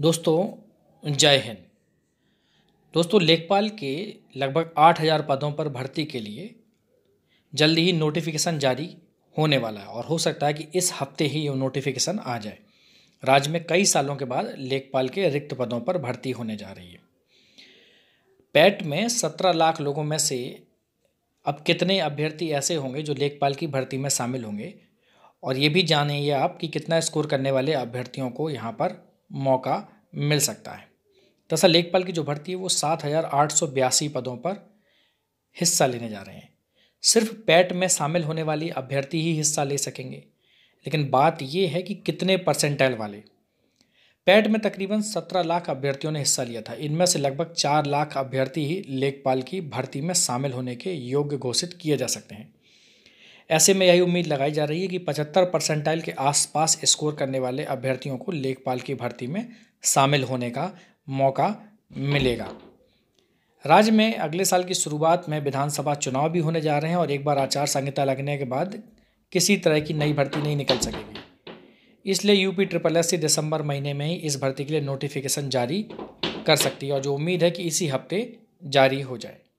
दोस्तों जय हिंद दोस्तों लेखपाल के लगभग आठ हज़ार पदों पर भर्ती के लिए जल्द ही नोटिफिकेशन जारी होने वाला है और हो सकता है कि इस हफ्ते ही ये नोटिफिकेशन आ जाए राज्य में कई सालों के बाद लेखपाल के रिक्त पदों पर भर्ती होने जा रही है पैट में सत्रह लाख लोगों में से अब कितने अभ्यर्थी ऐसे होंगे जो लेखपाल की भर्ती में शामिल होंगे और ये भी जानेंगे आप कि कितना स्कोर करने वाले अभ्यर्थियों को यहाँ पर मौका मिल सकता है दरअसल लेखपाल की जो भर्ती है वो सात हज़ार आठ सौ बयासी पदों पर हिस्सा लेने जा रहे हैं सिर्फ पैट में शामिल होने वाली अभ्यर्थी ही हिस्सा ले सकेंगे लेकिन बात ये है कि कितने परसेंटाइल वाले पैट में तकरीबन सत्रह लाख अभ्यर्थियों ने हिस्सा लिया था इनमें से लगभग चार लाख अभ्यर्थी ही लेखपाल की भर्ती में शामिल होने के योग्य घोषित किए जा सकते हैं ऐसे में यही उम्मीद लगाई जा रही है कि पचहत्तर परसेंटाइल के आसपास स्कोर करने वाले अभ्यर्थियों को लेखपाल की भर्ती में शामिल होने का मौका मिलेगा राज्य में अगले साल की शुरुआत में विधानसभा चुनाव भी होने जा रहे हैं और एक बार आचार संहिता लगने के बाद किसी तरह की नई भर्ती नहीं निकल सकेगी इसलिए यूपी ट्रिपल एस दिसंबर महीने में ही इस भर्ती के लिए नोटिफिकेशन जारी कर सकती है और जो उम्मीद है कि इसी हफ्ते जारी हो जाए